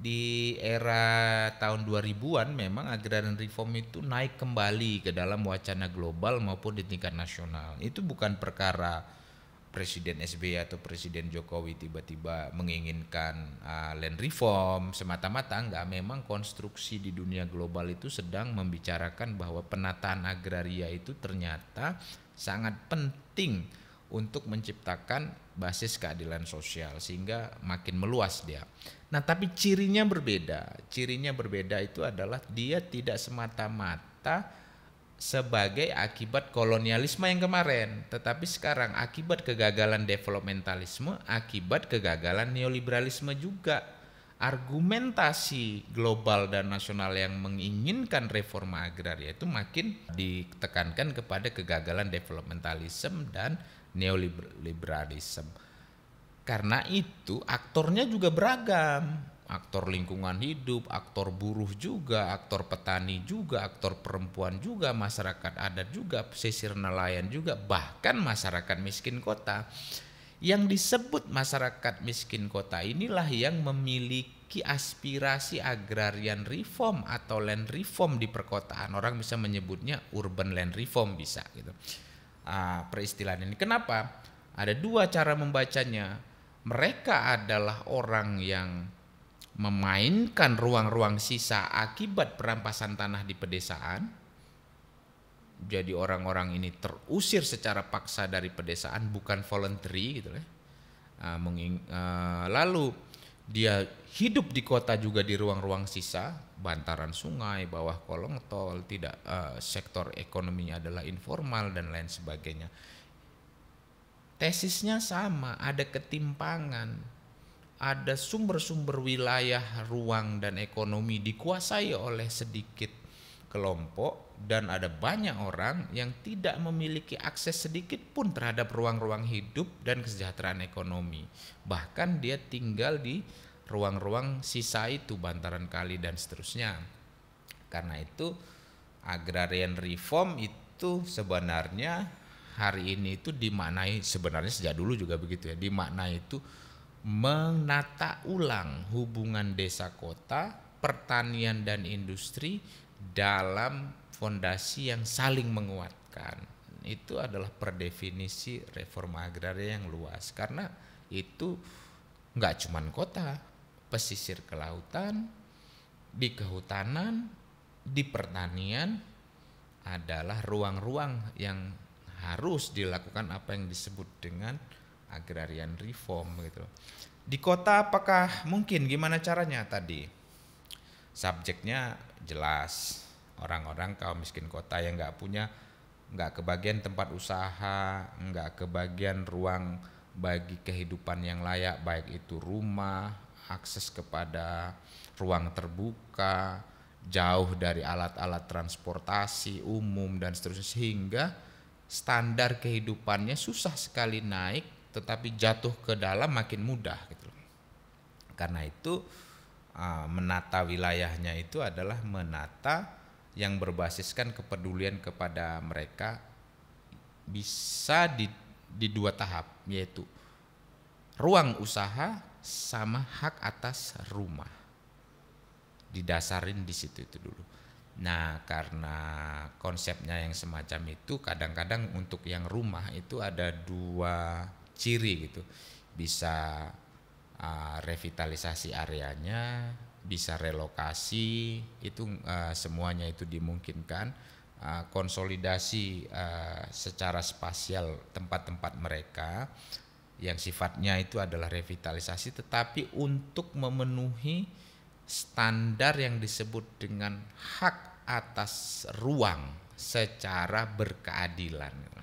di era tahun 2000-an memang agrarian reform itu naik kembali ke dalam wacana global maupun di tingkat nasional. Itu bukan perkara Presiden SBY atau Presiden Jokowi tiba-tiba menginginkan uh, land reform semata-mata enggak. Memang konstruksi di dunia global itu sedang membicarakan bahwa penataan agraria itu ternyata sangat penting untuk menciptakan basis keadilan sosial sehingga makin meluas dia. Nah, tapi cirinya berbeda. Cirinya berbeda itu adalah dia tidak semata-mata sebagai akibat kolonialisme yang kemarin, tetapi sekarang akibat kegagalan developmentalisme, akibat kegagalan neoliberalisme juga argumentasi global dan nasional yang menginginkan reforma agraria itu makin ditekankan kepada kegagalan developmentalism dan neoliberalism. Karena itu aktornya juga beragam. Aktor lingkungan hidup, aktor buruh juga, aktor petani juga, aktor perempuan juga, masyarakat adat juga, pesisir nelayan juga, bahkan masyarakat miskin kota yang disebut masyarakat miskin kota inilah yang memiliki aspirasi agrarian reform atau land reform di perkotaan. Orang bisa menyebutnya urban land reform bisa gitu. Uh, ah, peristilan ini kenapa? Ada dua cara membacanya. Mereka adalah orang yang memainkan ruang-ruang sisa akibat perampasan tanah di pedesaan jadi orang-orang ini terusir secara paksa dari pedesaan bukan voluntary gitu ya. Ah, ah, lalu dia hidup di kota juga di ruang-ruang sisa, bantaran sungai, bawah kolong tol, tidak uh, sektor ekonominya adalah informal dan lain sebagainya. Tesisnya sama, ada ketimpangan ada sumber-sumber wilayah, ruang, dan ekonomi dikuasai oleh sedikit kelompok dan ada banyak orang yang tidak memiliki akses sedikit pun terhadap ruang-ruang hidup dan kesejahteraan ekonomi. Bahkan dia tinggal di ruang-ruang sisa itu, bantaran kali dan seterusnya. Karena itu agrarian reform itu sebenarnya hari ini itu dimaknai sebenarnya sejak dulu juga begitu ya, dimaknai itu menata ulang hubungan desa kota, pertanian dan industri dalam fondasi yang saling menguatkan. Itu adalah perdefinisi reforma agraria yang luas karena itu nggak cuman kota, pesisir kelautan, di kehutanan, di pertanian adalah ruang-ruang yang harus dilakukan apa yang disebut dengan agrarian reform gitu. Di kota apakah mungkin gimana caranya tadi? Subjeknya jelas orang-orang kaum miskin kota yang nggak punya nggak kebagian tempat usaha nggak kebagian ruang bagi kehidupan yang layak baik itu rumah akses kepada ruang terbuka jauh dari alat-alat transportasi umum dan seterusnya sehingga standar kehidupannya susah sekali naik tetapi jatuh ke dalam makin mudah gitu Karena itu Ah, menata wilayahnya itu adalah menata yang berbasiskan kepedulian kepada mereka bisa di, di dua tahap yaitu ruang usaha sama hak atas rumah didasarin di situ itu dulu. Nah, karena konsepnya yang semacam itu kadang-kadang untuk yang rumah itu ada dua ciri gitu. Bisa uh, revitalisasi areanya, bisa relokasi, itu uh, semuanya itu dimungkinkan. Uh, konsolidasi uh, secara spasial tempat-tempat mereka yang sifatnya itu adalah revitalisasi, tetapi untuk memenuhi standar yang disebut dengan hak atas ruang secara berkeadilan.